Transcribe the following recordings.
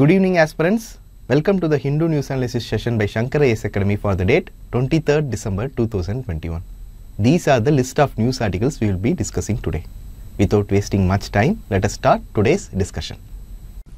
Good evening aspirants. Welcome to the Hindu News Analysis session by Shankara AS Academy for the date 23rd December 2021. These are the list of news articles we will be discussing today. Without wasting much time, let us start today's discussion.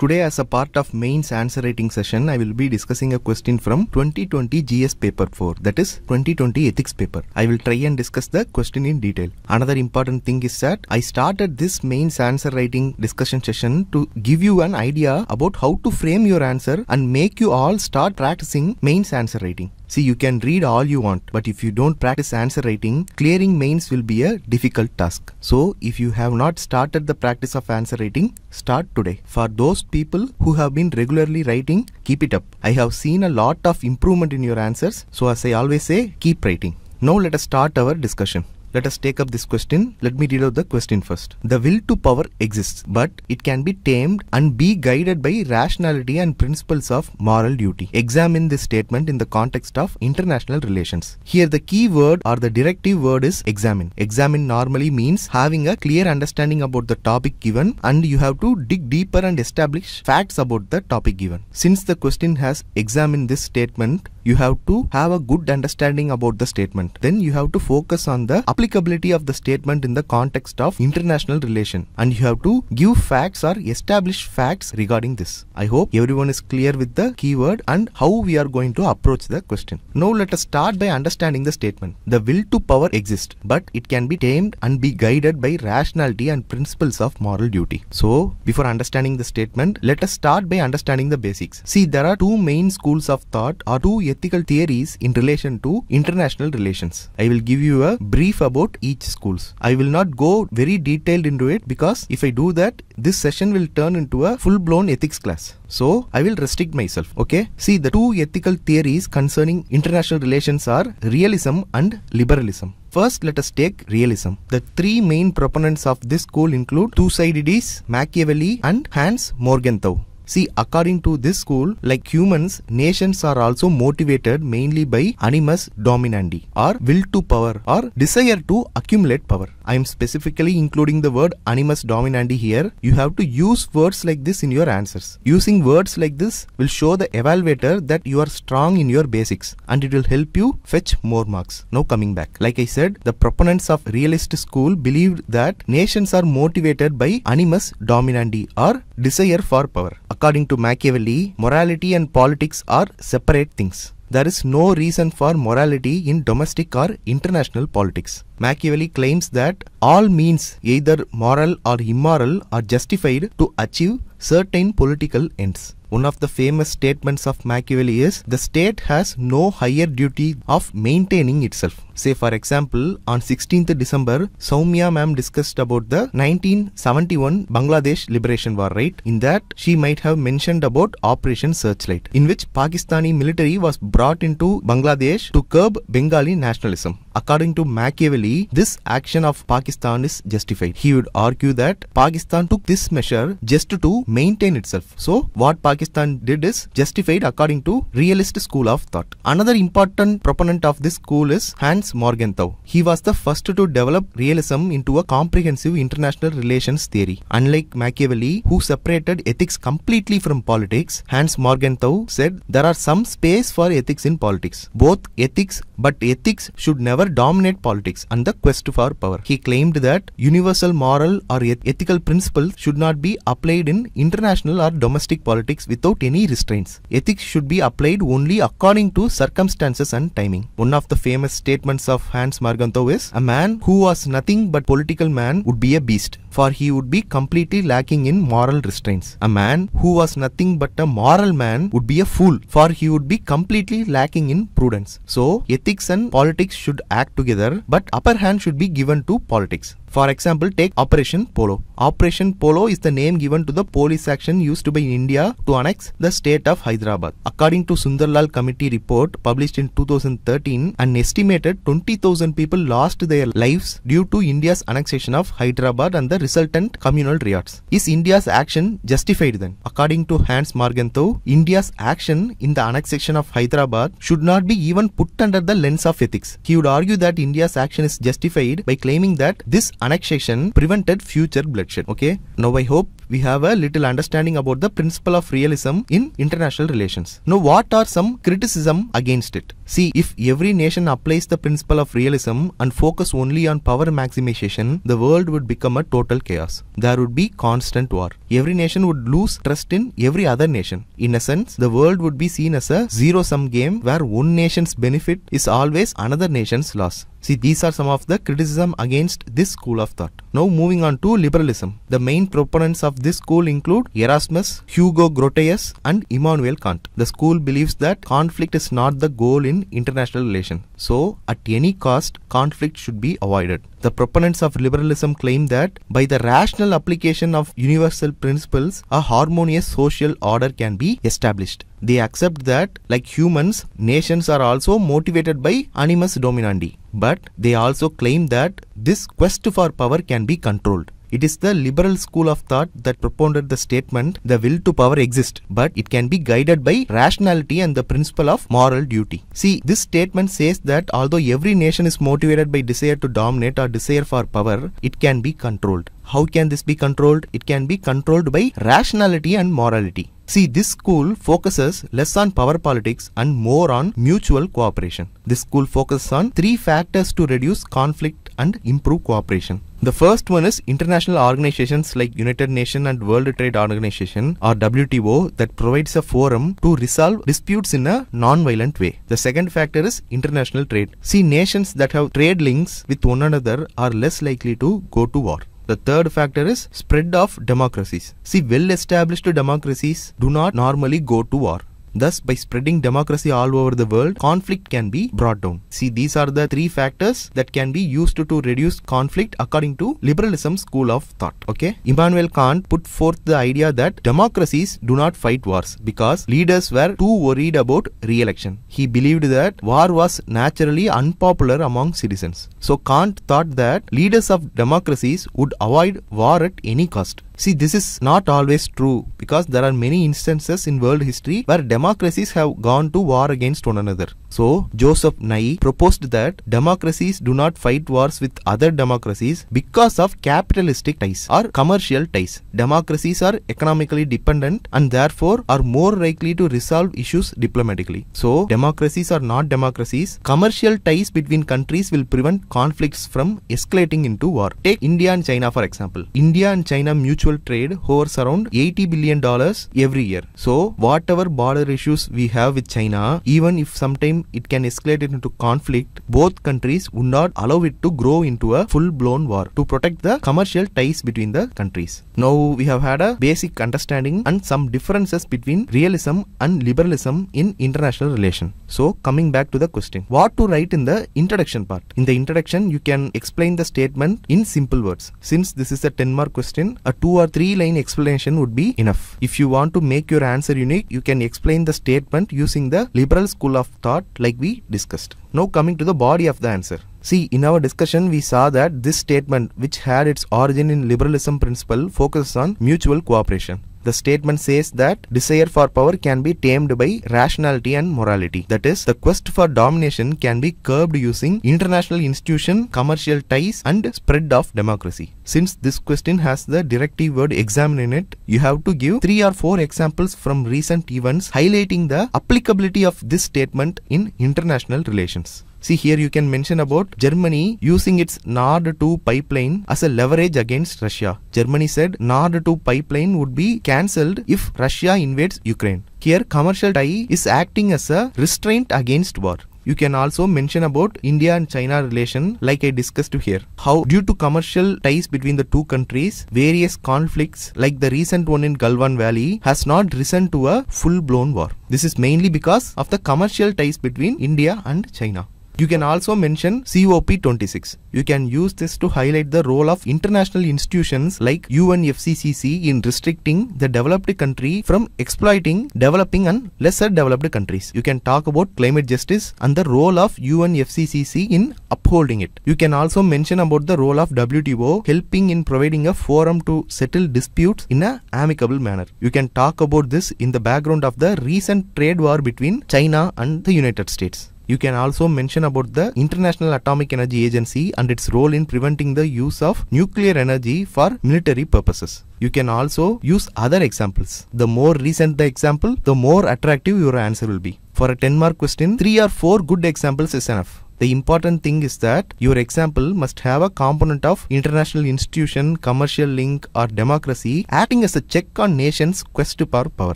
Today as a part of mains answer writing session, I will be discussing a question from 2020 GS paper 4 that is 2020 ethics paper. I will try and discuss the question in detail. Another important thing is that I started this mains answer writing discussion session to give you an idea about how to frame your answer and make you all start practicing mains answer writing. See, you can read all you want, but if you don't practice answer writing, clearing mains will be a difficult task. So, if you have not started the practice of answer writing, start today. For those people who have been regularly writing, keep it up. I have seen a lot of improvement in your answers. So, as I always say, keep writing. Now, let us start our discussion. Let us take up this question. Let me read out the question first. The will to power exists, but it can be tamed and be guided by rationality and principles of moral duty. Examine this statement in the context of international relations. Here the key word or the directive word is examine. Examine normally means having a clear understanding about the topic given and you have to dig deeper and establish facts about the topic given. Since the question has examined this statement, you have to have a good understanding about the statement. Then you have to focus on the applicability of the statement in the context of international relation and you have to give facts or establish facts regarding this. I hope everyone is clear with the keyword and how we are going to approach the question. Now let us start by understanding the statement. The will to power exists but it can be tamed and be guided by rationality and principles of moral duty. So before understanding the statement, let us start by understanding the basics. See there are two main schools of thought or two ethical theories in relation to international relations. I will give you a brief about each schools. I will not go very detailed into it because if I do that, this session will turn into a full-blown ethics class. So I will restrict myself. Okay. See the two ethical theories concerning international relations are realism and liberalism. First, let us take realism. The three main proponents of this school include Thucydides, Machiavelli, and Hans Morgenthau. See, according to this school, like humans, nations are also motivated mainly by animus dominandi or will to power or desire to accumulate power. I am specifically including the word animus dominandi here. You have to use words like this in your answers. Using words like this will show the evaluator that you are strong in your basics and it will help you fetch more marks. Now coming back. Like I said, the proponents of realist school believed that nations are motivated by animus dominandi or desire for power. According to Machiavelli, morality and politics are separate things. There is no reason for morality in domestic or international politics. Machiavelli claims that all means, either moral or immoral, are justified to achieve certain political ends. One of the famous statements of Machiavelli is the state has no higher duty of maintaining itself. Say for example, on 16th December, Soumya ma'am discussed about the 1971 Bangladesh Liberation War, right? In that, she might have mentioned about Operation Searchlight, in which Pakistani military was brought into Bangladesh to curb Bengali nationalism. According to Machiavelli, this action of Pakistan is justified. He would argue that Pakistan took this measure just to maintain itself. So, what Pakistan Pakistan did is justified according to realist school of thought. Another important proponent of this school is Hans Morgenthau. He was the first to develop realism into a comprehensive international relations theory. Unlike Machiavelli, who separated ethics completely from politics, Hans Morgenthau said there are some space for ethics in politics. Both ethics, but ethics should never dominate politics and the quest for power. He claimed that universal moral or ethical principles should not be applied in international or domestic politics without any restraints. Ethics should be applied only according to circumstances and timing. One of the famous statements of Hans Margantov is, a man who was nothing but political man would be a beast, for he would be completely lacking in moral restraints. A man who was nothing but a moral man would be a fool, for he would be completely lacking in prudence. So, ethics and politics should act together, but upper hand should be given to politics. For example, take Operation Polo. Operation Polo is the name given to the police action used by India to annex the state of Hyderabad. According to Sundarlal Committee report published in 2013, an estimated 20,000 people lost their lives due to India's annexation of Hyderabad and the resultant communal riots. Is India's action justified then? According to Hans Margenthal, India's action in the annexation of Hyderabad should not be even put under the lens of ethics. He would argue that India's action is justified by claiming that this annexation prevented future bloodshed. Okay. Now I hope we have a little understanding about the principle of realism in international relations. Now what are some criticism against it? See, if every nation applies the principle of realism and focus only on power maximization, the world would become a total chaos. There would be constant war. Every nation would lose trust in every other nation. In a sense, the world would be seen as a zero-sum game where one nation's benefit is always another nation's loss. See, these are some of the criticism against this school of thought. Now moving on to liberalism. The main proponents of this school include Erasmus, Hugo Grotius and Immanuel Kant. The school believes that conflict is not the goal in international relations. So at any cost, conflict should be avoided. The proponents of liberalism claim that by the rational application of universal principles, a harmonious social order can be established. They accept that, like humans, nations are also motivated by animus dominandi. But they also claim that this quest for power can can be controlled. It is the liberal school of thought that propounded the statement the will to power exists, but it can be guided by rationality and the principle of moral duty. See, this statement says that although every nation is motivated by desire to dominate or desire for power, it can be controlled. How can this be controlled? It can be controlled by rationality and morality. See, this school focuses less on power politics and more on mutual cooperation. This school focuses on three factors to reduce conflict and improve cooperation. The first one is international organizations like United Nations and World Trade Organization or WTO that provides a forum to resolve disputes in a non-violent way. The second factor is international trade. See, nations that have trade links with one another are less likely to go to war. The third factor is spread of democracies. See, well established democracies do not normally go to war. Thus, by spreading democracy all over the world, conflict can be brought down. See, these are the three factors that can be used to, to reduce conflict according to liberalism school of thought. Okay, Immanuel Kant put forth the idea that democracies do not fight wars because leaders were too worried about re-election. He believed that war was naturally unpopular among citizens. So Kant thought that leaders of democracies would avoid war at any cost. See, this is not always true because there are many instances in world history where democracies have gone to war against one another. So, Joseph Nye proposed that democracies do not fight wars with other democracies because of capitalistic ties or commercial ties. Democracies are economically dependent and therefore are more likely to resolve issues diplomatically. So, democracies are not democracies. Commercial ties between countries will prevent conflicts from escalating into war. Take India and China for example. India and China mutually trade hovers around 80 billion dollars every year. So whatever border issues we have with China, even if sometime it can escalate into conflict, both countries would not allow it to grow into a full-blown war to protect the commercial ties between the countries. Now we have had a basic understanding and some differences between realism and liberalism in international relation. So coming back to the question, what to write in the introduction part? In the introduction, you can explain the statement in simple words. Since this is a 10 mark question, a 2 two or three line explanation would be enough. If you want to make your answer unique, you can explain the statement using the liberal school of thought like we discussed. Now coming to the body of the answer. See, in our discussion, we saw that this statement, which had its origin in liberalism principle, focuses on mutual cooperation. The statement says that desire for power can be tamed by rationality and morality. That is, the quest for domination can be curbed using international institution, commercial ties and spread of democracy. Since this question has the directive word examine in it, you have to give 3 or 4 examples from recent events highlighting the applicability of this statement in international relations. See here you can mention about Germany using its Nord 2 pipeline as a leverage against Russia. Germany said Nord 2 pipeline would be cancelled if Russia invades Ukraine. Here commercial tie is acting as a restraint against war. You can also mention about India and China relation like I discussed here. How due to commercial ties between the two countries, various conflicts like the recent one in Galwan Valley has not risen to a full-blown war. This is mainly because of the commercial ties between India and China. You can also mention COP26. You can use this to highlight the role of international institutions like UNFCCC in restricting the developed country from exploiting developing and lesser developed countries. You can talk about climate justice and the role of UNFCCC in upholding it. You can also mention about the role of WTO helping in providing a forum to settle disputes in an amicable manner. You can talk about this in the background of the recent trade war between China and the United States. You can also mention about the International Atomic Energy Agency and its role in preventing the use of nuclear energy for military purposes. You can also use other examples. The more recent the example, the more attractive your answer will be. For a 10 mark question, 3 or 4 good examples is enough. The important thing is that your example must have a component of international institution, commercial link or democracy acting as a check on nation's quest power power.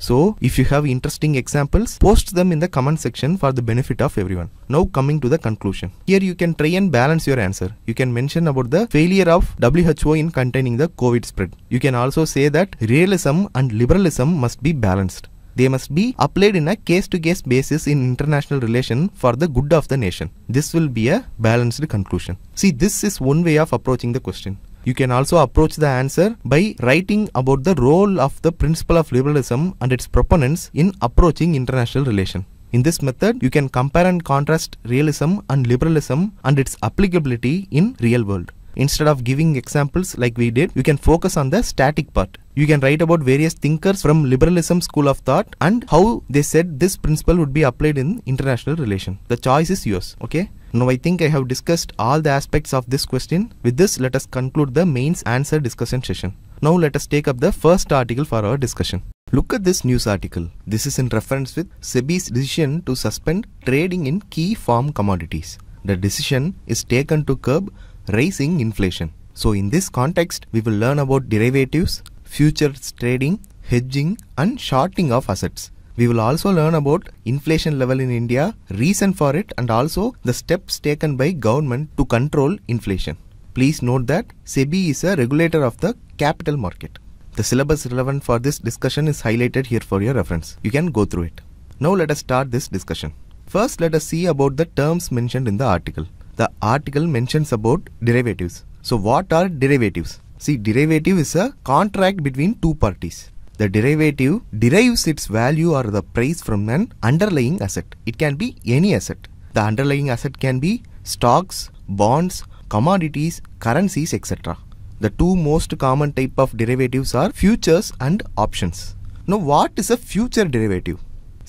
So if you have interesting examples, post them in the comment section for the benefit of everyone. Now coming to the conclusion. Here you can try and balance your answer. You can mention about the failure of WHO in containing the COVID spread. You can also say that realism and liberalism must be balanced. They must be applied in a case-to-case -case basis in international relation for the good of the nation. This will be a balanced conclusion. See, this is one way of approaching the question. You can also approach the answer by writing about the role of the principle of liberalism and its proponents in approaching international relation. In this method, you can compare and contrast realism and liberalism and its applicability in real world. Instead of giving examples like we did, you can focus on the static part. You can write about various thinkers from liberalism school of thought and how they said this principle would be applied in international relation. The choice is yours, okay? Now I think I have discussed all the aspects of this question. With this, let us conclude the mains answer discussion session. Now let us take up the first article for our discussion. Look at this news article. This is in reference with SEBI's decision to suspend trading in key farm commodities. The decision is taken to curb raising inflation. So in this context, we will learn about derivatives, futures trading, hedging and shorting of assets. We will also learn about inflation level in India, reason for it and also the steps taken by government to control inflation. Please note that SEBI is a regulator of the capital market. The syllabus relevant for this discussion is highlighted here for your reference. You can go through it. Now let us start this discussion. First let us see about the terms mentioned in the article the article mentions about derivatives. So what are derivatives? See, derivative is a contract between two parties. The derivative derives its value or the price from an underlying asset. It can be any asset. The underlying asset can be stocks, bonds, commodities, currencies, etc. The two most common type of derivatives are futures and options. Now what is a future derivative?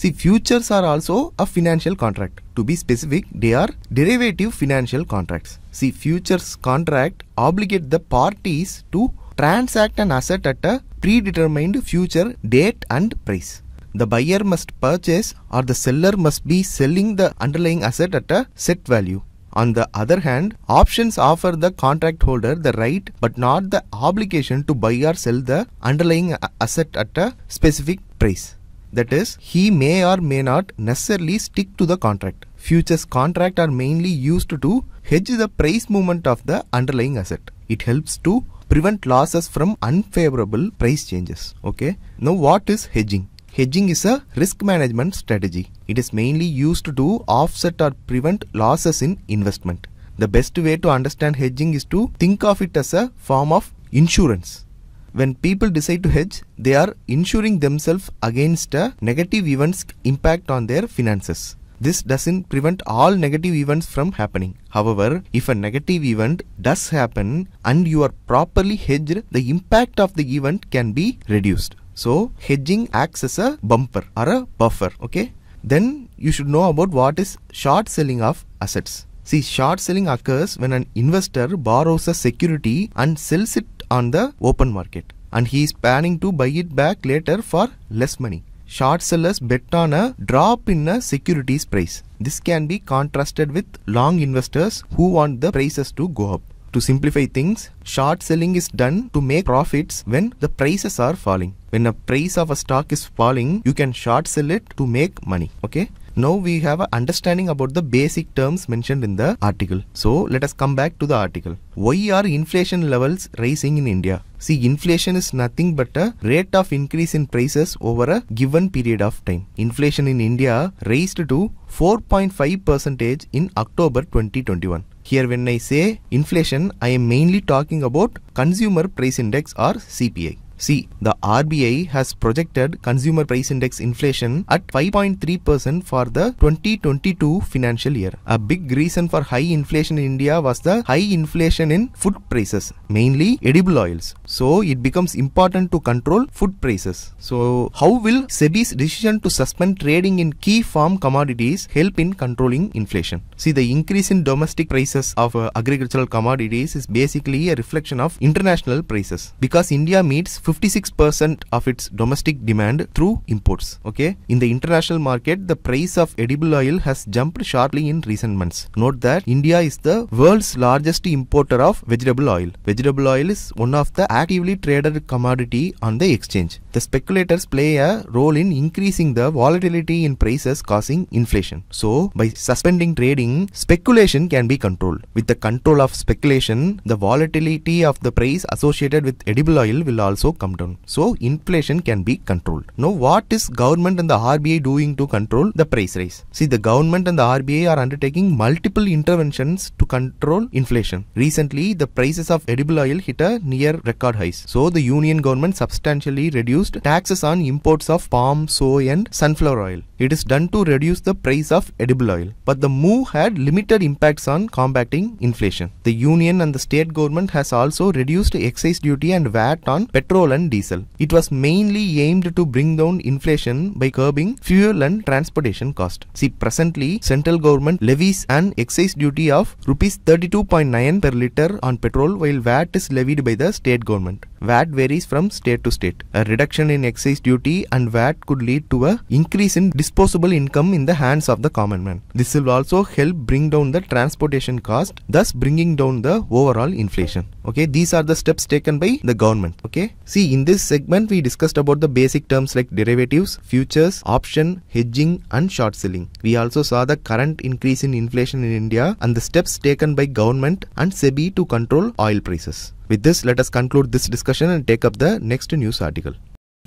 See, futures are also a financial contract. To be specific, they are derivative financial contracts. See, futures contract obligate the parties to transact an asset at a predetermined future date and price. The buyer must purchase or the seller must be selling the underlying asset at a set value. On the other hand, options offer the contract holder the right but not the obligation to buy or sell the underlying asset at a specific price. That is, he may or may not necessarily stick to the contract. Futures contract are mainly used to hedge the price movement of the underlying asset. It helps to prevent losses from unfavorable price changes. Okay. Now what is hedging? Hedging is a risk management strategy. It is mainly used to offset or prevent losses in investment. The best way to understand hedging is to think of it as a form of insurance when people decide to hedge, they are insuring themselves against a negative event's impact on their finances. This doesn't prevent all negative events from happening. However, if a negative event does happen and you are properly hedged, the impact of the event can be reduced. So, hedging acts as a bumper or a buffer, okay? Then you should know about what is short selling of assets. See, short selling occurs when an investor borrows a security and sells it on the open market and he is planning to buy it back later for less money. Short sellers bet on a drop in a securities price. This can be contrasted with long investors who want the prices to go up. To simplify things, short selling is done to make profits when the prices are falling. When the price of a stock is falling, you can short sell it to make money. Okay. Now we have an understanding about the basic terms mentioned in the article. So let us come back to the article. Why are inflation levels rising in India? See, inflation is nothing but a rate of increase in prices over a given period of time. Inflation in India raised to 4.5 percentage in October 2021. Here when I say inflation, I am mainly talking about consumer price index or CPI. See, the RBI has projected consumer price index inflation at 5.3% for the 2022 financial year. A big reason for high inflation in India was the high inflation in food prices, mainly edible oils. So, it becomes important to control food prices. So, how will SEBI's decision to suspend trading in key farm commodities help in controlling inflation? See, the increase in domestic prices of uh, agricultural commodities is basically a reflection of international prices because India meets 56% of its domestic demand through imports. Okay. In the international market, the price of edible oil has jumped sharply in recent months. Note that India is the world's largest importer of vegetable oil. Vegetable oil is one of the actively traded commodity on the exchange. The speculators play a role in increasing the volatility in prices causing inflation. So, by suspending trading, speculation can be controlled. With the control of speculation, the volatility of the price associated with edible oil will also come down. So inflation can be controlled. Now what is government and the RBI doing to control the price rise? See the government and the RBI are undertaking multiple interventions to control inflation. Recently the prices of edible oil hit a near record highs. So the union government substantially reduced taxes on imports of palm, soy and sunflower oil. It is done to reduce the price of edible oil. But the move had limited impacts on combating inflation. The union and the state government has also reduced excise duty and VAT on petrol petrol and diesel. It was mainly aimed to bring down inflation by curbing fuel and transportation cost. See, presently, central government levies an excise duty of rupees 32.9 per litre on petrol while VAT is levied by the state government. VAT varies from state to state. A reduction in excise duty and VAT could lead to a increase in disposable income in the hands of the common man. This will also help bring down the transportation cost, thus bringing down the overall inflation. Okay, these are the steps taken by the government. Okay, see See, in this segment, we discussed about the basic terms like derivatives, futures, option, hedging, and short selling. We also saw the current increase in inflation in India and the steps taken by government and SEBI to control oil prices. With this, let us conclude this discussion and take up the next news article.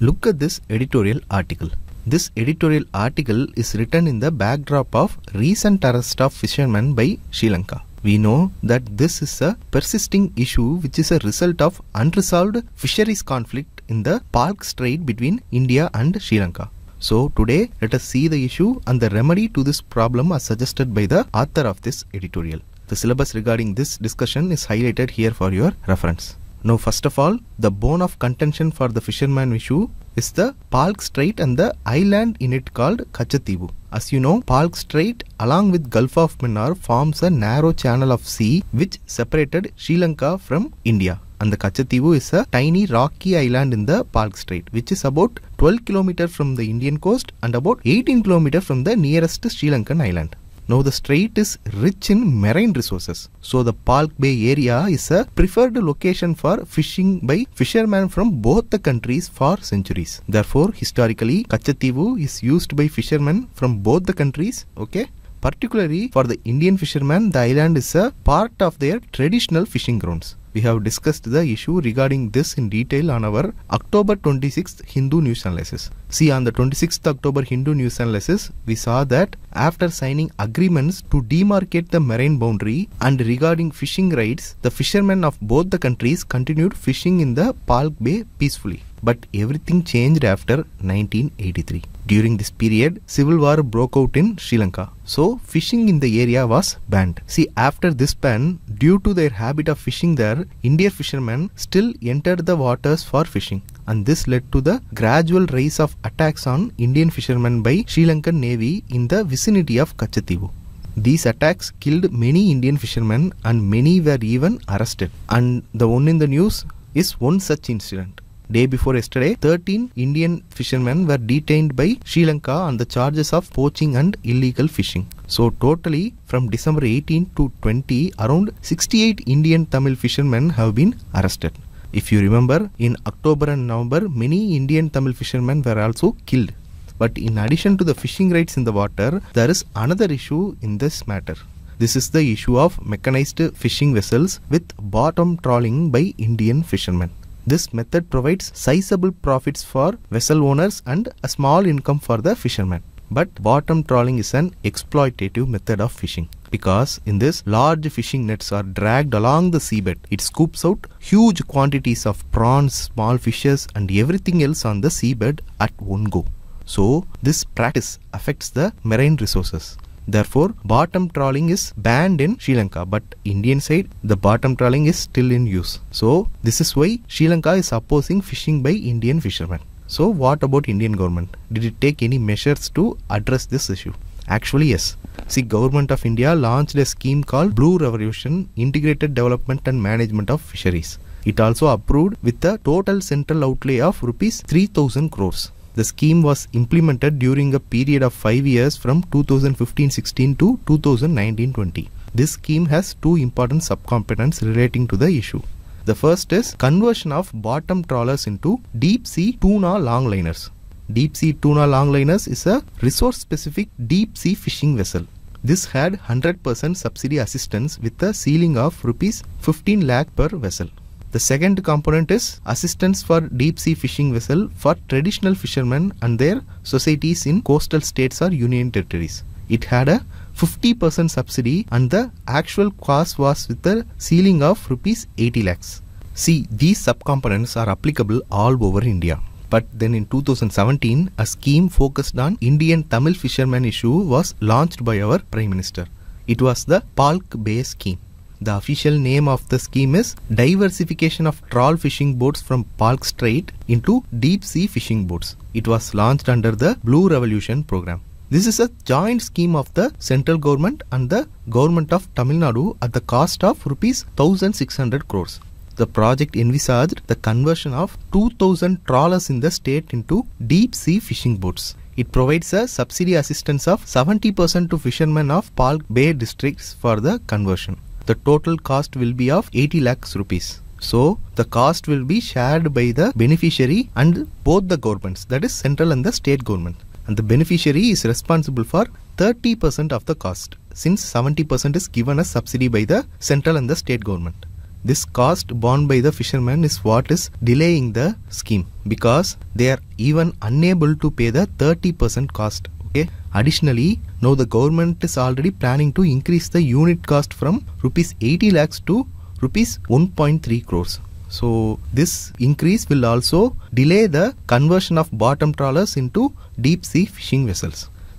Look at this editorial article. This editorial article is written in the backdrop of recent arrest of fishermen by Sri Lanka. We know that this is a persisting issue which is a result of unresolved fisheries conflict in the Palk Strait between India and Sri Lanka. So today let us see the issue and the remedy to this problem as suggested by the author of this editorial. The syllabus regarding this discussion is highlighted here for your reference. Now first of all, the bone of contention for the fisherman issue is the Palk Strait and the island in it called Kachatibu. As you know, Palk Strait along with Gulf of Munnar forms a narrow channel of sea which separated Sri Lanka from India. And the Kachatibu is a tiny rocky island in the Palk Strait which is about 12 km from the Indian coast and about 18 km from the nearest Sri Lankan island. Now the strait is rich in marine resources. So the Palk Bay area is a preferred location for fishing by fishermen from both the countries for centuries. Therefore, historically, Kachativu is used by fishermen from both the countries. Okay. Particularly for the Indian fishermen, the island is a part of their traditional fishing grounds. We have discussed the issue regarding this in detail on our October 26th Hindu news analysis. See, on the 26th October Hindu news analysis, we saw that after signing agreements to demarcate the marine boundary and regarding fishing rights, the fishermen of both the countries continued fishing in the Palk Bay peacefully. But everything changed after 1983. During this period, civil war broke out in Sri Lanka. So, fishing in the area was banned. See, after this ban, due to their habit of fishing there, Indian fishermen still entered the waters for fishing and this led to the gradual rise of attacks on Indian fishermen by Sri Lankan Navy in the vicinity of Kachativu. These attacks killed many Indian fishermen and many were even arrested. And the one in the news is one such incident. Day before yesterday, 13 Indian fishermen were detained by Sri Lanka on the charges of poaching and illegal fishing. So totally from December 18 to 20, around 68 Indian Tamil fishermen have been arrested. If you remember, in October and November, many Indian Tamil fishermen were also killed. But in addition to the fishing rights in the water, there is another issue in this matter. This is the issue of mechanized fishing vessels with bottom trawling by Indian fishermen. This method provides sizable profits for vessel owners and a small income for the fishermen. But bottom trawling is an exploitative method of fishing because in this large fishing nets are dragged along the seabed. It scoops out huge quantities of prawns, small fishes and everything else on the seabed at one go. So this practice affects the marine resources. Therefore, bottom trawling is banned in Sri Lanka, but Indian side, the bottom trawling is still in use. So, this is why Sri Lanka is opposing fishing by Indian fishermen. So what about Indian government? Did it take any measures to address this issue? Actually, yes. See, Government of India launched a scheme called Blue Revolution Integrated Development and Management of Fisheries. It also approved with a total central outlay of rupees 3000 crores. The scheme was implemented during a period of 5 years from 2015-16 to 2019-20. This scheme has two important subcompetents relating to the issue. The first is conversion of bottom trawlers into deep sea tuna longliners. Deep sea tuna longliners is a resource specific deep sea fishing vessel. This had 100% subsidy assistance with a ceiling of rupees 15 lakh per vessel. The second component is assistance for deep sea fishing vessel for traditional fishermen and their societies in coastal states or union territories. It had a 50% subsidy and the actual cost was with the ceiling of rupees 80 lakhs. See, these subcomponents are applicable all over India. But then in 2017, a scheme focused on Indian Tamil fishermen issue was launched by our Prime Minister. It was the Palk Bay scheme. The official name of the scheme is Diversification of Trawl Fishing Boats from Palk Strait into Deep Sea Fishing Boats. It was launched under the Blue Revolution program. This is a joint scheme of the central government and the government of Tamil Nadu at the cost of rupees 1600 crores. The project envisaged the conversion of 2000 trawlers in the state into deep sea fishing boats. It provides a subsidy assistance of 70% to fishermen of Palk Bay districts for the conversion. The total cost will be of 80 lakhs rupees. So, the cost will be shared by the beneficiary and both the governments, that is central and the state government and the beneficiary is responsible for 30% of the cost since 70% is given as subsidy by the central and the state government. This cost borne by the fishermen is what is delaying the scheme because they are even unable to pay the 30% cost. Okay. Additionally, now the government is already planning to increase the unit cost from rupees 80 lakhs to rupees 1.3 crores. So this increase will also delay the conversion of bottom trawlers into deep sea fishing vessels.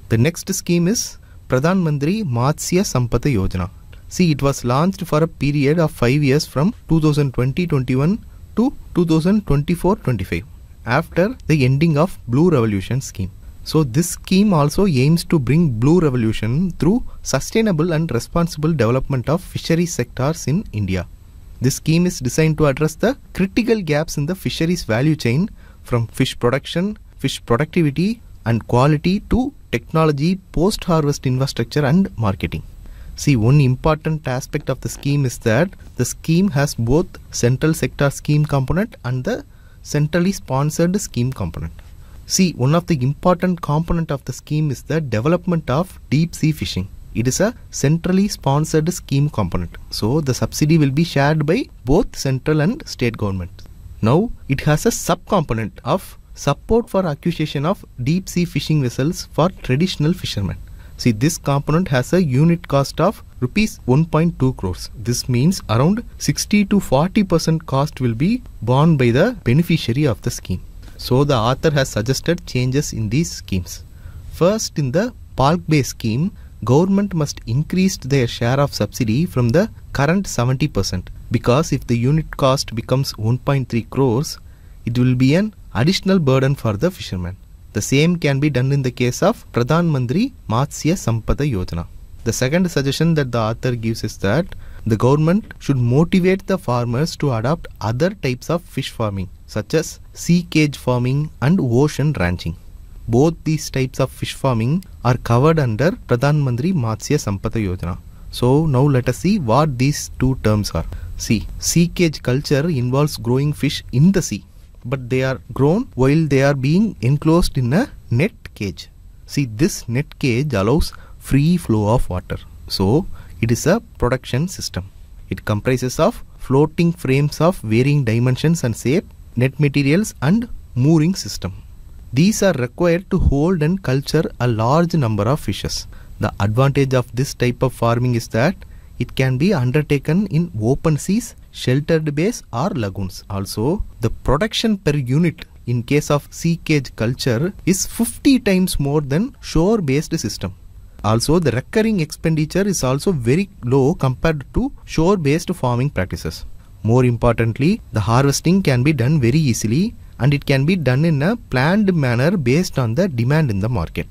The next scheme is Pradhan Mantri Matsya Sampata Yojana. See, it was launched for a period of 5 years from 2020-21 to 2024-25 after the ending of Blue Revolution scheme. So this scheme also aims to bring blue revolution through sustainable and responsible development of fishery sectors in India. This scheme is designed to address the critical gaps in the fisheries value chain from fish production, fish productivity and quality to technology, post-harvest infrastructure and marketing. See, one important aspect of the scheme is that the scheme has both central sector scheme component and the centrally sponsored scheme component. See, one of the important component of the scheme is the development of deep sea fishing. It is a centrally sponsored scheme component. So the subsidy will be shared by both central and state governments. Now it has a subcomponent of support for acquisition of deep sea fishing vessels for traditional fishermen. See this component has a unit cost of rupees 1.2 crores. This means around 60 to 40% cost will be borne by the beneficiary of the scheme. So the author has suggested changes in these schemes. First in the park based scheme, government must increase their share of subsidy from the current 70% because if the unit cost becomes 1.3 crores, it will be an additional burden for the fishermen. The same can be done in the case of Pradhan Mantri Matsya Sampada Yojana. The second suggestion that the author gives is that the government should motivate the farmers to adopt other types of fish farming such as sea cage farming and ocean ranching both these types of fish farming are covered under Pradhan Mantri Matsya Sampada Yojana. So now let us see what these two terms are. See, sea cage culture involves growing fish in the sea, but they are grown while they are being enclosed in a net cage. See, this net cage allows free flow of water. So it is a production system. It comprises of floating frames of varying dimensions and shape, net materials and mooring system. These are required to hold and culture a large number of fishes. The advantage of this type of farming is that it can be undertaken in open seas, sheltered bays or lagoons. Also, the production per unit in case of sea cage culture is 50 times more than shore based system. Also, the recurring expenditure is also very low compared to shore based farming practices. More importantly, the harvesting can be done very easily and it can be done in a planned manner based on the demand in the market.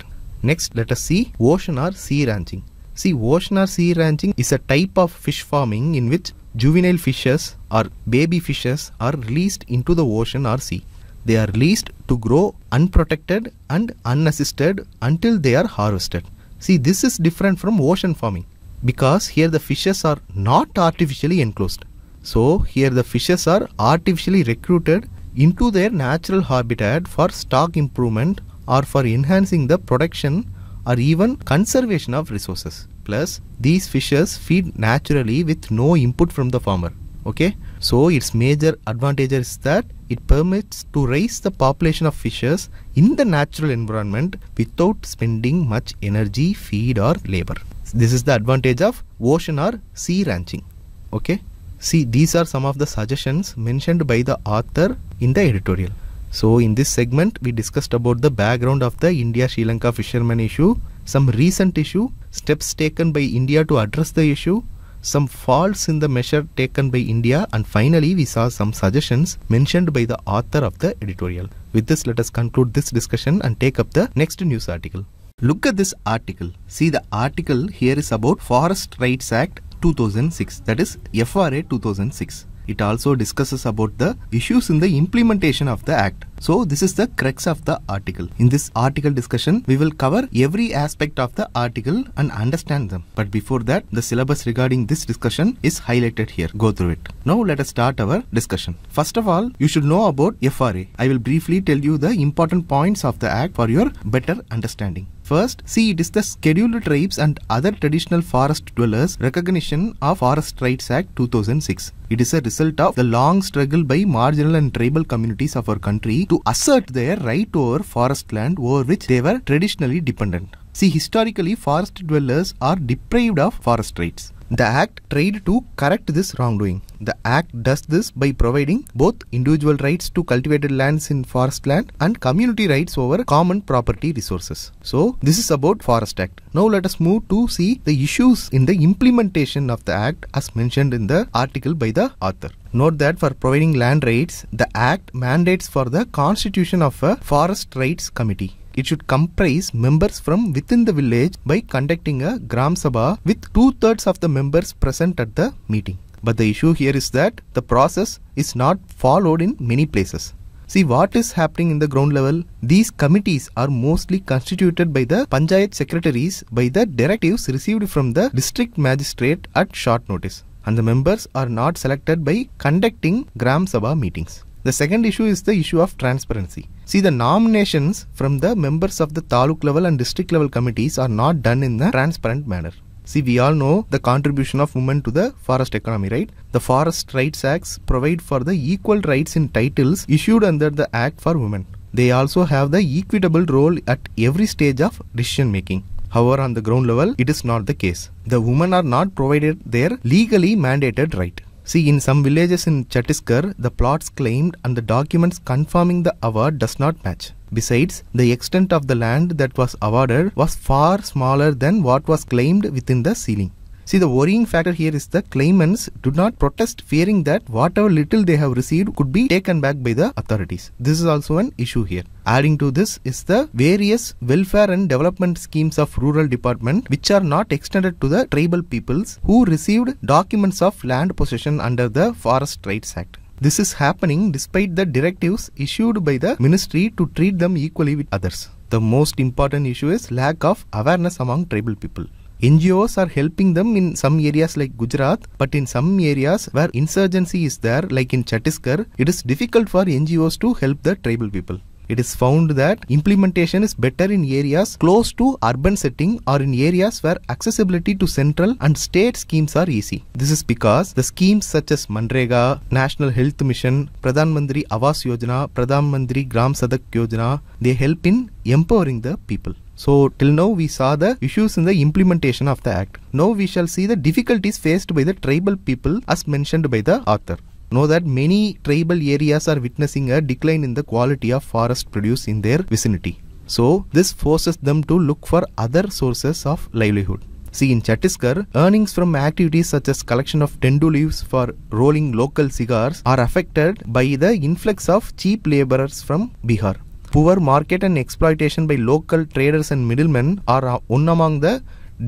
Next, let us see ocean or sea ranching. See, ocean or sea ranching is a type of fish farming in which juvenile fishes or baby fishes are released into the ocean or sea. They are released to grow unprotected and unassisted until they are harvested. See, this is different from ocean farming because here the fishes are not artificially enclosed. So, here the fishes are artificially recruited into their natural habitat for stock improvement or for enhancing the production or even conservation of resources. Plus, these fishes feed naturally with no input from the farmer. Okay, so its major advantage is that it permits to raise the population of fishes in the natural environment without spending much energy, feed or labor. This is the advantage of ocean or sea ranching. Okay. See, these are some of the suggestions mentioned by the author in the editorial. So, in this segment, we discussed about the background of the India Sri Lanka fishermen issue, some recent issue, steps taken by India to address the issue, some faults in the measure taken by India, and finally, we saw some suggestions mentioned by the author of the editorial. With this, let us conclude this discussion and take up the next news article. Look at this article. See, the article here is about Forest Rights Act 2006 that is FRA 2006. It also discusses about the issues in the implementation of the act. So this is the crux of the article. In this article discussion, we will cover every aspect of the article and understand them. But before that, the syllabus regarding this discussion is highlighted here. Go through it. Now let us start our discussion. First of all, you should know about FRA. I will briefly tell you the important points of the act for your better understanding. First, see it is the Scheduled Tribes and Other Traditional Forest Dwellers Recognition of Forest Rights Act 2006. It is a result of the long struggle by marginal and tribal communities of our country to assert their right over forest land over which they were traditionally dependent. See, historically, forest dwellers are deprived of forest rights. The Act tried to correct this wrongdoing. The Act does this by providing both individual rights to cultivated lands in forest land and community rights over common property resources. So, this is about Forest Act. Now let us move to see the issues in the implementation of the Act as mentioned in the article by the author. Note that for providing land rights, the Act mandates for the constitution of a Forest Rights Committee it should comprise members from within the village by conducting a Gram Sabha with two thirds of the members present at the meeting. But the issue here is that the process is not followed in many places. See what is happening in the ground level? These committees are mostly constituted by the panchayat secretaries by the directives received from the district magistrate at short notice and the members are not selected by conducting Gram Sabha meetings. The second issue is the issue of transparency. See, the nominations from the members of the taluk level and district level committees are not done in the transparent manner. See, we all know the contribution of women to the forest economy, right? The Forest Rights Acts provide for the equal rights in titles issued under the Act for women. They also have the equitable role at every stage of decision making. However, on the ground level, it is not the case. The women are not provided their legally mandated right. See, in some villages in Chhattisgarh, the plots claimed and the documents confirming the award does not match. Besides, the extent of the land that was awarded was far smaller than what was claimed within the ceiling. See, the worrying factor here is the claimants do not protest fearing that whatever little they have received could be taken back by the authorities. This is also an issue here. Adding to this is the various welfare and development schemes of rural department which are not extended to the tribal peoples who received documents of land possession under the Forest Rights Act. This is happening despite the directives issued by the ministry to treat them equally with others. The most important issue is lack of awareness among tribal people. NGOs are helping them in some areas like Gujarat, but in some areas where insurgency is there, like in Chhattisgarh, it is difficult for NGOs to help the tribal people. It is found that implementation is better in areas close to urban setting or in areas where accessibility to central and state schemes are easy. This is because the schemes such as Manrega, National Health Mission, Pradhan Mantri Avas Yojana, Pradhan Mantri Gram Sadak Yojana, they help in empowering the people. So till now we saw the issues in the implementation of the act. Now we shall see the difficulties faced by the tribal people as mentioned by the author know that many tribal areas are witnessing a decline in the quality of forest produce in their vicinity. So, this forces them to look for other sources of livelihood. See, in Chhattisgarh, earnings from activities such as collection of tendu leaves for rolling local cigars are affected by the influx of cheap laborers from Bihar. Poor market and exploitation by local traders and middlemen are uh, one among the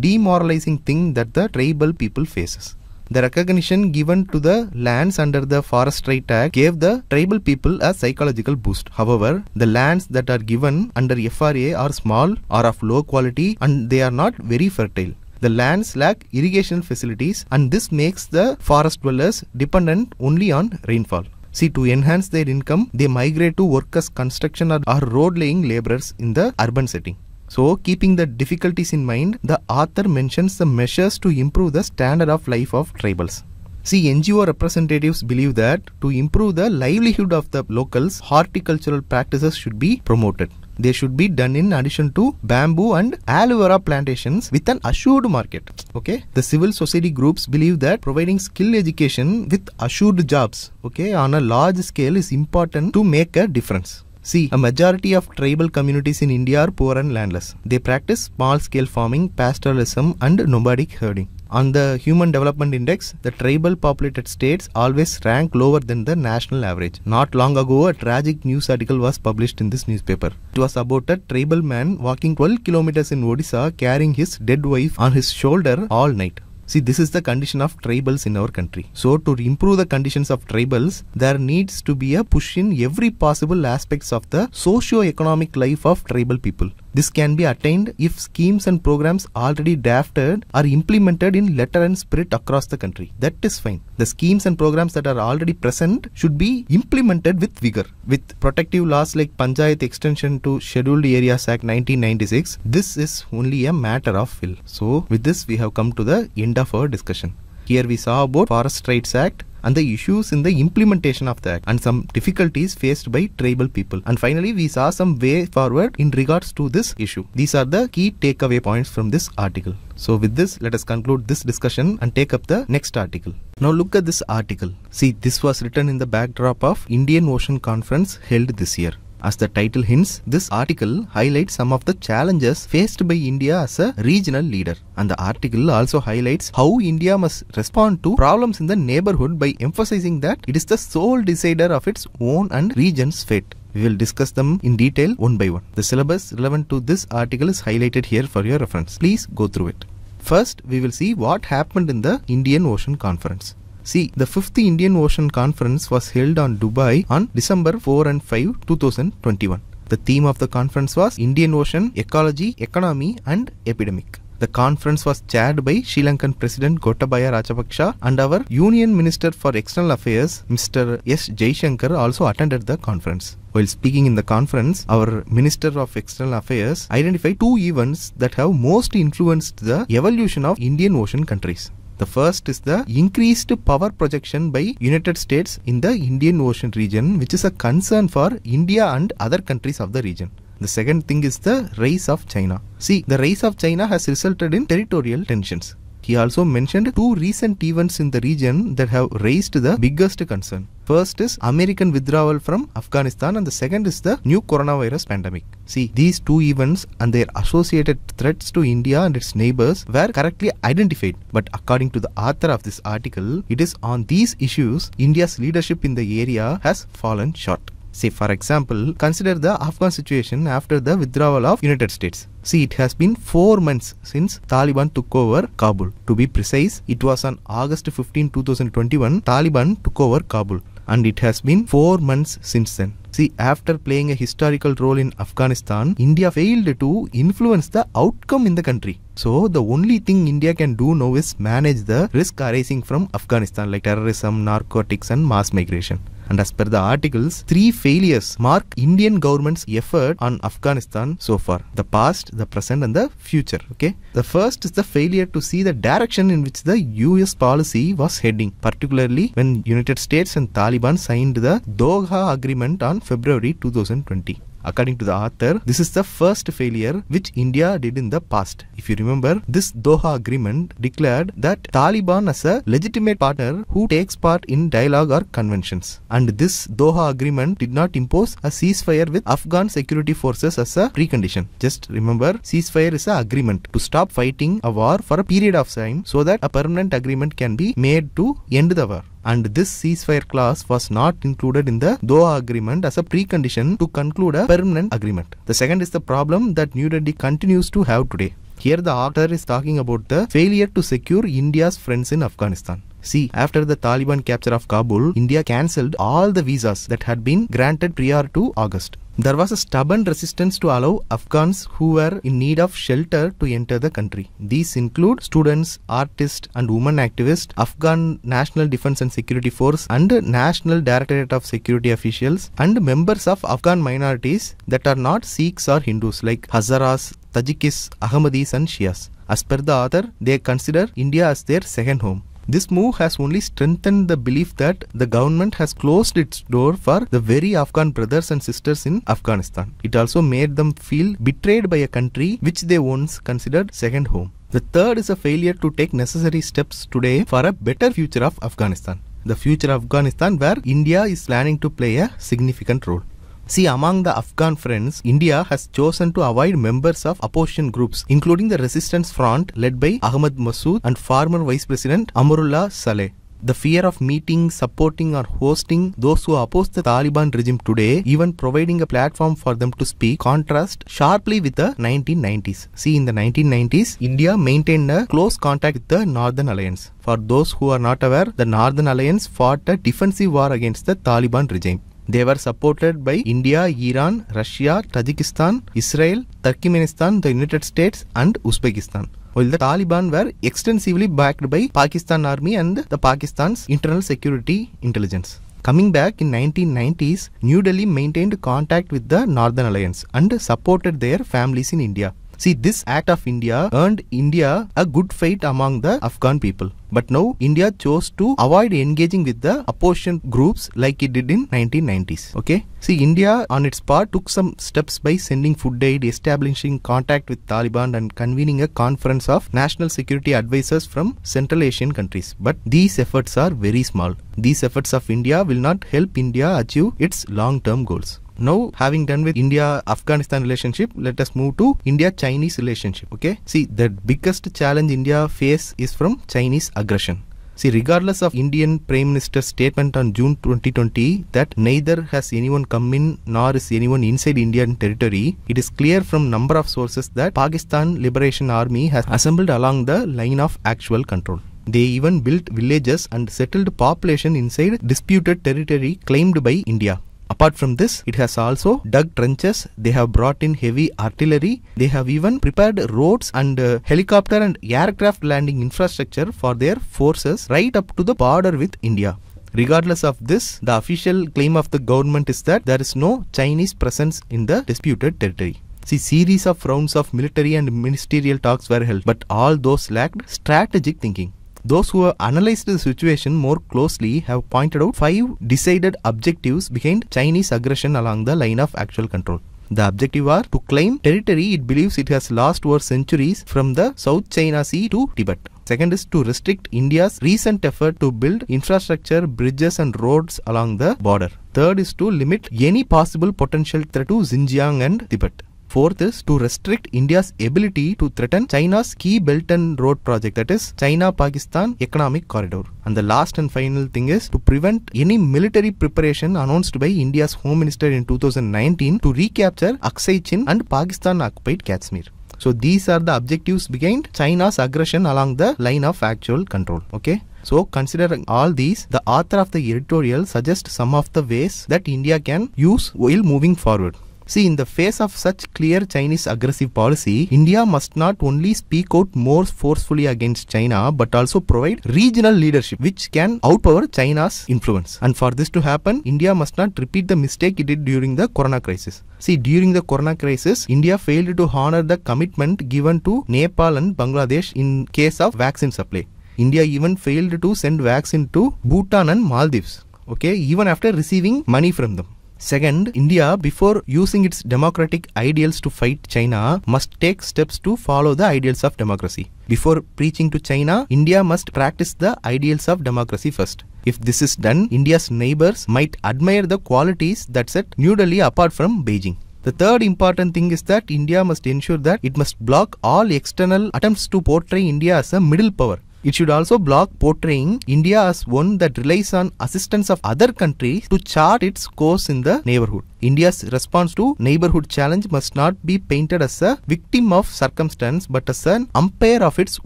demoralizing thing that the tribal people faces. The recognition given to the lands under the Forest Right Act gave the tribal people a psychological boost. However, the lands that are given under FRA are small, are of low quality, and they are not very fertile. The lands lack irrigation facilities, and this makes the forest dwellers dependent only on rainfall. See, to enhance their income, they migrate to work as construction or, or road laying laborers in the urban setting. So, keeping the difficulties in mind, the author mentions the measures to improve the standard of life of tribals. See, NGO representatives believe that to improve the livelihood of the locals, horticultural practices should be promoted they should be done in addition to bamboo and aloe vera plantations with an assured market. Okay, the civil society groups believe that providing skill education with assured jobs, okay, on a large scale is important to make a difference. See, a majority of tribal communities in India are poor and landless. They practice small-scale farming, pastoralism and nomadic herding. On the Human Development Index, the tribal populated states always rank lower than the national average. Not long ago, a tragic news article was published in this newspaper. It was about a tribal man walking 12 kilometers in Odisha carrying his dead wife on his shoulder all night. See, this is the condition of tribals in our country. So, to improve the conditions of tribals, there needs to be a push in every possible aspects of the socio-economic life of tribal people. This can be attained if schemes and programs already drafted are implemented in letter and spirit across the country. That is fine. The schemes and programs that are already present should be implemented with vigor. With protective laws like Panchayat Extension to Scheduled Areas Act 1996, this is only a matter of will. So, with this, we have come to the end of our discussion. Here we saw about Forest Rights Act, and the issues in the implementation of the act and some difficulties faced by tribal people. And finally, we saw some way forward in regards to this issue. These are the key takeaway points from this article. So with this, let us conclude this discussion and take up the next article. Now look at this article. See, this was written in the backdrop of Indian Ocean Conference held this year. As the title hints, this article highlights some of the challenges faced by India as a regional leader. And the article also highlights how India must respond to problems in the neighborhood by emphasizing that it is the sole decider of its own and region's fate. We will discuss them in detail one by one. The syllabus relevant to this article is highlighted here for your reference. Please go through it. First, we will see what happened in the Indian Ocean Conference. See, the 5th Indian Ocean Conference was held on Dubai on December 4 and 5, 2021. The theme of the conference was Indian Ocean Ecology, Economy and Epidemic. The conference was chaired by Sri Lankan President Gotabaya Rajapaksa and our Union Minister for External Affairs, Mr. S. Jaishankar, also attended the conference. While speaking in the conference, our Minister of External Affairs identified two events that have most influenced the evolution of Indian Ocean countries. The first is the increased power projection by United States in the Indian Ocean region which is a concern for India and other countries of the region. The second thing is the rise of China. See, the rise of China has resulted in territorial tensions. He also mentioned two recent events in the region that have raised the biggest concern. First is American withdrawal from Afghanistan, and the second is the new coronavirus pandemic. See, these two events and their associated threats to India and its neighbors were correctly identified. But according to the author of this article, it is on these issues India's leadership in the area has fallen short. Say, for example, consider the Afghan situation after the withdrawal of United States. See, it has been 4 months since Taliban took over Kabul. To be precise, it was on August 15, 2021, Taliban took over Kabul and it has been 4 months since then. See, after playing a historical role in Afghanistan, India failed to influence the outcome in the country. So the only thing India can do now is manage the risk arising from Afghanistan like terrorism, narcotics and mass migration. And as per the articles, three failures mark Indian government's effort on Afghanistan so far. The past, the present and the future. Okay. The first is the failure to see the direction in which the US policy was heading, particularly when United States and Taliban signed the Doha Agreement on February 2020. According to the author, this is the first failure which India did in the past. If you remember, this Doha agreement declared that Taliban as a legitimate partner who takes part in dialogue or conventions. And this Doha agreement did not impose a ceasefire with Afghan security forces as a precondition. Just remember, ceasefire is an agreement to stop fighting a war for a period of time so that a permanent agreement can be made to end the war and this ceasefire clause was not included in the Doha agreement as a precondition to conclude a permanent agreement. The second is the problem that New Delhi continues to have today. Here the author is talking about the failure to secure India's friends in Afghanistan. See, after the Taliban capture of Kabul, India cancelled all the visas that had been granted prior to August. There was a stubborn resistance to allow Afghans who were in need of shelter to enter the country. These include students, artists, and women activists, Afghan National Defense and Security Force, and National Directorate of Security officials, and members of Afghan minorities that are not Sikhs or Hindus like Hazaras, Tajikis, Ahmadis, and Shias. As per the author, they consider India as their second home. This move has only strengthened the belief that the government has closed its door for the very Afghan brothers and sisters in Afghanistan. It also made them feel betrayed by a country which they once considered second home. The third is a failure to take necessary steps today for a better future of Afghanistan. The future of Afghanistan where India is planning to play a significant role. See, among the Afghan friends, India has chosen to avoid members of opposition groups, including the resistance front led by Ahmad Massoud and former Vice President Amarullah Saleh. The fear of meeting, supporting, or hosting those who oppose the Taliban regime today, even providing a platform for them to speak, contrasts sharply with the 1990s. See, in the 1990s, India maintained a close contact with the Northern Alliance. For those who are not aware, the Northern Alliance fought a defensive war against the Taliban regime. They were supported by India, Iran, Russia, Tajikistan, Israel, Turkmenistan, the United States, and Uzbekistan. While the Taliban were extensively backed by Pakistan Army and the Pakistan's internal security intelligence. Coming back in 1990s, New Delhi maintained contact with the Northern Alliance and supported their families in India. See, this act of India earned India a good fate among the Afghan people. But now India chose to avoid engaging with the opposition groups like it did in 1990s. Okay. See, India on its part took some steps by sending food aid, establishing contact with Taliban and convening a conference of national security advisors from Central Asian countries. But these efforts are very small. These efforts of India will not help India achieve its long-term goals. Now, having done with India-Afghanistan relationship, let us move to India-Chinese relationship. Okay. See, the biggest challenge India face is from Chinese aggression. See, regardless of Indian Prime Minister's statement on June 2020 that neither has anyone come in nor is anyone inside Indian territory, it is clear from number of sources that Pakistan Liberation Army has assembled along the line of actual control. They even built villages and settled population inside disputed territory claimed by India. Apart from this, it has also dug trenches, they have brought in heavy artillery, they have even prepared roads and uh, helicopter and aircraft landing infrastructure for their forces right up to the border with India. Regardless of this, the official claim of the government is that there is no Chinese presence in the disputed territory. See, series of rounds of military and ministerial talks were held, but all those lacked strategic thinking. Those who have analyzed the situation more closely have pointed out five decided objectives behind Chinese aggression along the line of actual control. The objective are to claim territory it believes it has lost over centuries from the South China Sea to Tibet. Second is to restrict India's recent effort to build infrastructure, bridges and roads along the border. Third is to limit any possible potential threat to Xinjiang and Tibet. Fourth is to restrict India's ability to threaten China's key Belt and Road project, that is China Pakistan Economic Corridor. And the last and final thing is to prevent any military preparation announced by India's Home Minister in 2019 to recapture Aksai Chin and Pakistan occupied Kashmir. So these are the objectives behind China's aggression along the line of actual control. Okay. So considering all these, the author of the editorial suggests some of the ways that India can use while moving forward. See, in the face of such clear Chinese aggressive policy, India must not only speak out more forcefully against China but also provide regional leadership which can outpower China's influence. And for this to happen, India must not repeat the mistake it did during the corona crisis. See, during the corona crisis, India failed to honor the commitment given to Nepal and Bangladesh in case of vaccine supply. India even failed to send vaccine to Bhutan and Maldives, okay, even after receiving money from them. Second, India, before using its democratic ideals to fight China, must take steps to follow the ideals of democracy. Before preaching to China, India must practice the ideals of democracy first. If this is done, India's neighbors might admire the qualities that set New Delhi apart from Beijing. The third important thing is that India must ensure that it must block all external attempts to portray India as a middle power it should also block portraying India as one that relies on assistance of other countries to chart its course in the neighborhood. India's response to neighborhood challenge must not be painted as a victim of circumstance but as an umpire of its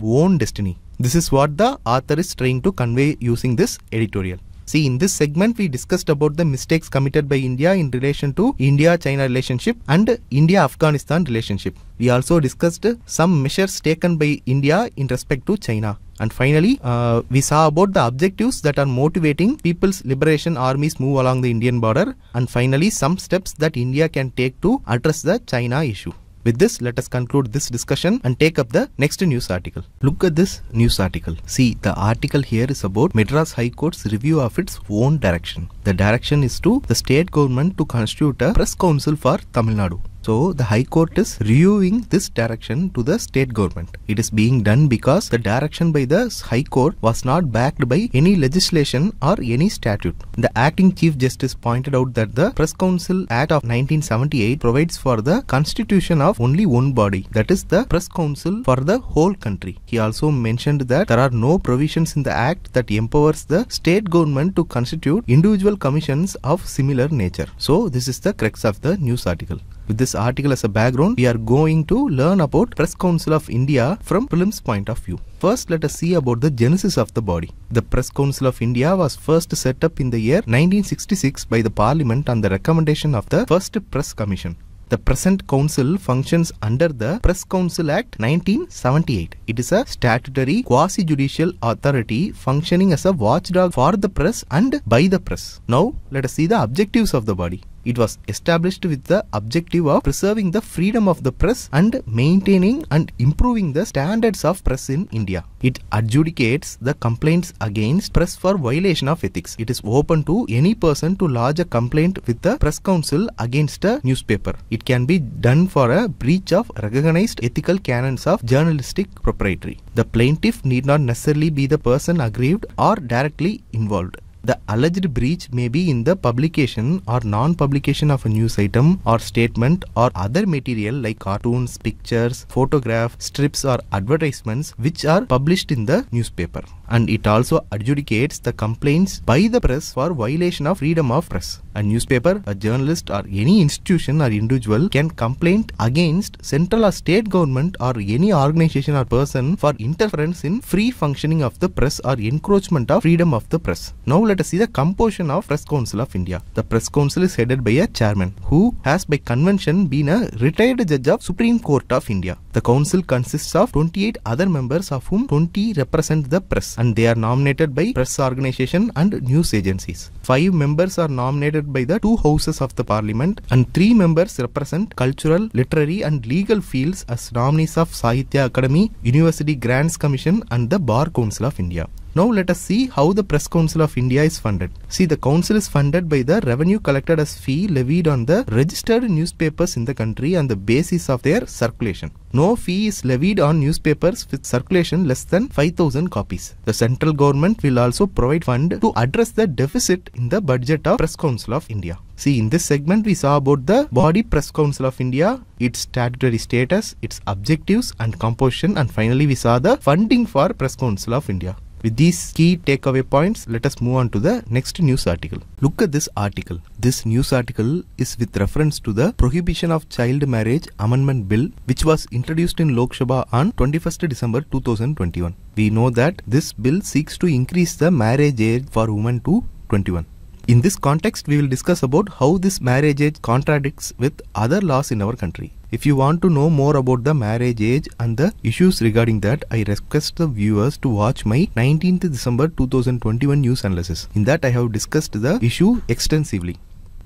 own destiny. This is what the author is trying to convey using this editorial. See, in this segment, we discussed about the mistakes committed by India in relation to India-China relationship and India-Afghanistan relationship. We also discussed some measures taken by India in respect to China. And finally, uh, we saw about the objectives that are motivating People's Liberation armies move along the Indian border. And finally, some steps that India can take to address the China issue. With this, let us conclude this discussion and take up the next news article. Look at this news article. See, the article here is about Madras High Court's review of its own direction. The direction is to the state government to constitute a press council for Tamil Nadu. So the High Court is reviewing this direction to the state government. It is being done because the direction by the High Court was not backed by any legislation or any statute. The acting Chief Justice pointed out that the Press Council Act of 1978 provides for the constitution of only one body that is the Press Council for the whole country. He also mentioned that there are no provisions in the act that empowers the state government to constitute individual commissions of similar nature. So this is the crux of the news article. With this article as a background, we are going to learn about Press Council of India from prelims point of view. First, let us see about the genesis of the body. The Press Council of India was first set up in the year 1966 by the Parliament on the recommendation of the first Press Commission. The present council functions under the Press Council Act 1978. It is a statutory quasi-judicial authority functioning as a watchdog for the press and by the press. Now, let us see the objectives of the body. It was established with the objective of preserving the freedom of the press and maintaining and improving the standards of press in India. It adjudicates the complaints against press for violation of ethics. It is open to any person to lodge a complaint with the press council against a newspaper. It can be done for a breach of recognized ethical canons of journalistic propriety. The plaintiff need not necessarily be the person aggrieved or directly involved. The alleged breach may be in the publication or non publication of a news item or statement or other material like cartoons, pictures, photographs, strips, or advertisements which are published in the newspaper. And it also adjudicates the complaints by the press for violation of freedom of press. A newspaper, a journalist, or any institution or individual can complain against central or state government or any organization or person for interference in free functioning of the press or encroachment of freedom of the press. Now let us see the composition of Press Council of India. The Press Council is headed by a chairman who has by convention been a retired judge of Supreme Court of India. The council consists of 28 other members of whom 20 represent the press and they are nominated by press organization and news agencies. 5 members are nominated by the two houses of the parliament and 3 members represent cultural, literary and legal fields as nominees of Sahitya Academy, University Grants Commission and the Bar Council of India. Now let us see how the Press Council of India is funded. See the council is funded by the revenue collected as fee levied on the registered newspapers in the country on the basis of their circulation. No fee is levied on newspapers with circulation less than 5000 copies. The central government will also provide fund to address the deficit in the budget of Press Council of India. See, in this segment, we saw about the body Press Council of India, its statutory status, its objectives and composition, and finally, we saw the funding for Press Council of India. With these key takeaway points, let us move on to the next news article. Look at this article. This news article is with reference to the Prohibition of Child Marriage Amendment Bill, which was introduced in Lok Sabha on 21st December 2021. We know that this bill seeks to increase the marriage age for women to 21. In this context, we will discuss about how this marriage age contradicts with other laws in our country. If you want to know more about the marriage age and the issues regarding that, I request the viewers to watch my 19th December 2021 news analysis. In that I have discussed the issue extensively.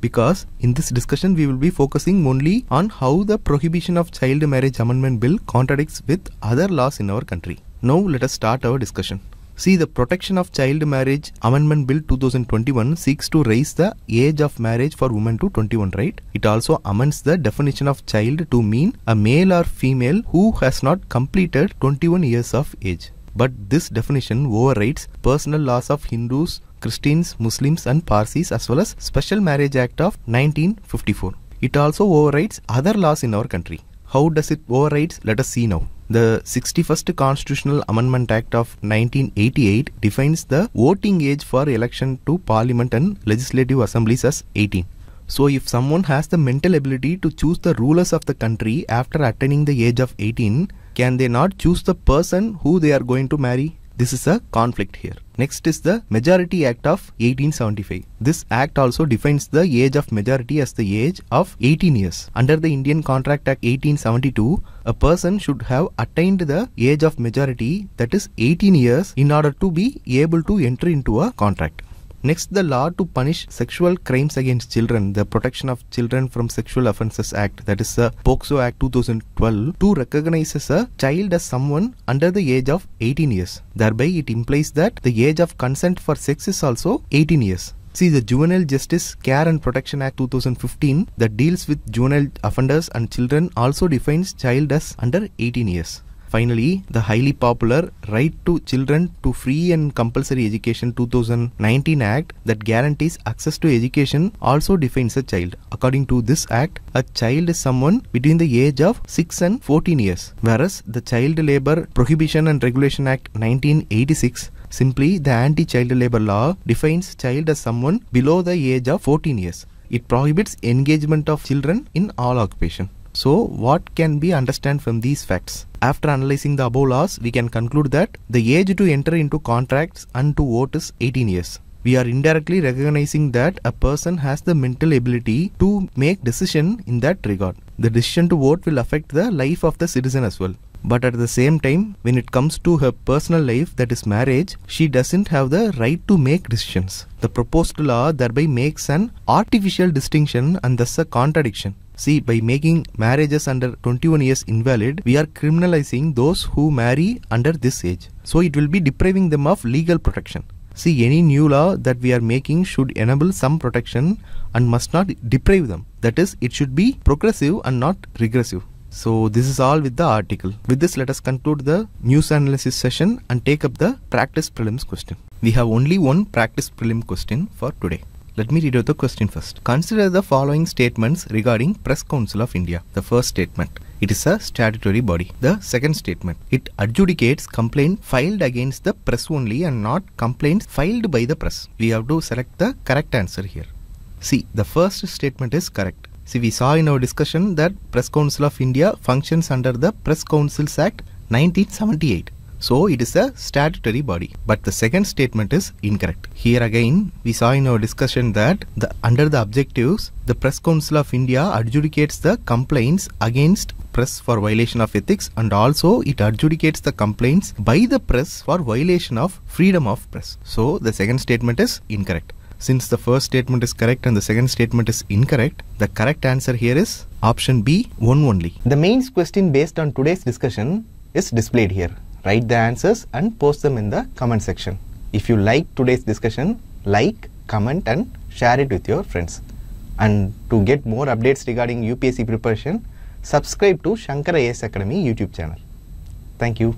Because in this discussion we will be focusing only on how the prohibition of child marriage amendment bill contradicts with other laws in our country. Now let us start our discussion. See, the Protection of Child Marriage Amendment Bill 2021 seeks to raise the age of marriage for women to 21, right? It also amends the definition of child to mean a male or female who has not completed 21 years of age. But this definition overrides personal laws of Hindus, Christians, Muslims and Parsis as well as Special Marriage Act of 1954. It also overrides other laws in our country. How does it override? Let us see now. The 61st Constitutional Amendment Act of 1988 defines the voting age for election to Parliament and legislative assemblies as 18. So if someone has the mental ability to choose the rulers of the country after attaining the age of 18, can they not choose the person who they are going to marry? This is a conflict here. Next is the Majority Act of 1875. This act also defines the age of majority as the age of 18 years. Under the Indian Contract Act 1872, a person should have attained the age of majority that is 18 years in order to be able to enter into a contract. Next, the law to punish sexual crimes against children, the Protection of Children from Sexual Offences Act, that is the uh, POXO Act 2012, to recognizes a uh, child as someone under the age of 18 years. Thereby, it implies that the age of consent for sex is also 18 years. See the Juvenile Justice Care and Protection Act 2015 that deals with juvenile offenders and children also defines child as under 18 years. Finally, the highly popular Right to Children to Free and Compulsory Education 2019 Act that guarantees access to education also defines a child. According to this act, a child is someone between the age of 6 and 14 years, whereas the Child Labor Prohibition and Regulation Act 1986 Simply, the anti-child labor law defines child as someone below the age of 14 years. It prohibits engagement of children in all occupation. So what can be understand from these facts? After analyzing the above laws, we can conclude that the age to enter into contracts and to vote is 18 years we are indirectly recognizing that a person has the mental ability to make decision in that regard. The decision to vote will affect the life of the citizen as well. But at the same time, when it comes to her personal life, that is marriage, she doesn't have the right to make decisions. The proposed law thereby makes an artificial distinction and thus a contradiction. See, by making marriages under 21 years invalid, we are criminalizing those who marry under this age. So it will be depriving them of legal protection. See, any new law that we are making should enable some protection and must not deprive them. That is, it should be progressive and not regressive. So this is all with the article. With this, let us conclude the news analysis session and take up the practice prelims question. We have only one practice prelim question for today. Let me read out the question first. Consider the following statements regarding Press Council of India. The first statement. It is a statutory body. The second statement. It adjudicates complaint filed against the press only and not complaints filed by the press. We have to select the correct answer here. See, the first statement is correct. See, we saw in our discussion that Press Council of India functions under the Press Councils Act 1978. So it is a statutory body. But the second statement is incorrect. Here again, we saw in our discussion that the, under the objectives, the Press Council of India adjudicates the complaints against press for violation of ethics and also it adjudicates the complaints by the press for violation of freedom of press. So the second statement is incorrect. Since the first statement is correct and the second statement is incorrect, the correct answer here is option B, one only. The main question based on today's discussion is displayed here write the answers and post them in the comment section. If you like today's discussion, like, comment and share it with your friends. And to get more updates regarding UPSC preparation, subscribe to Shankara AS Academy YouTube channel. Thank you.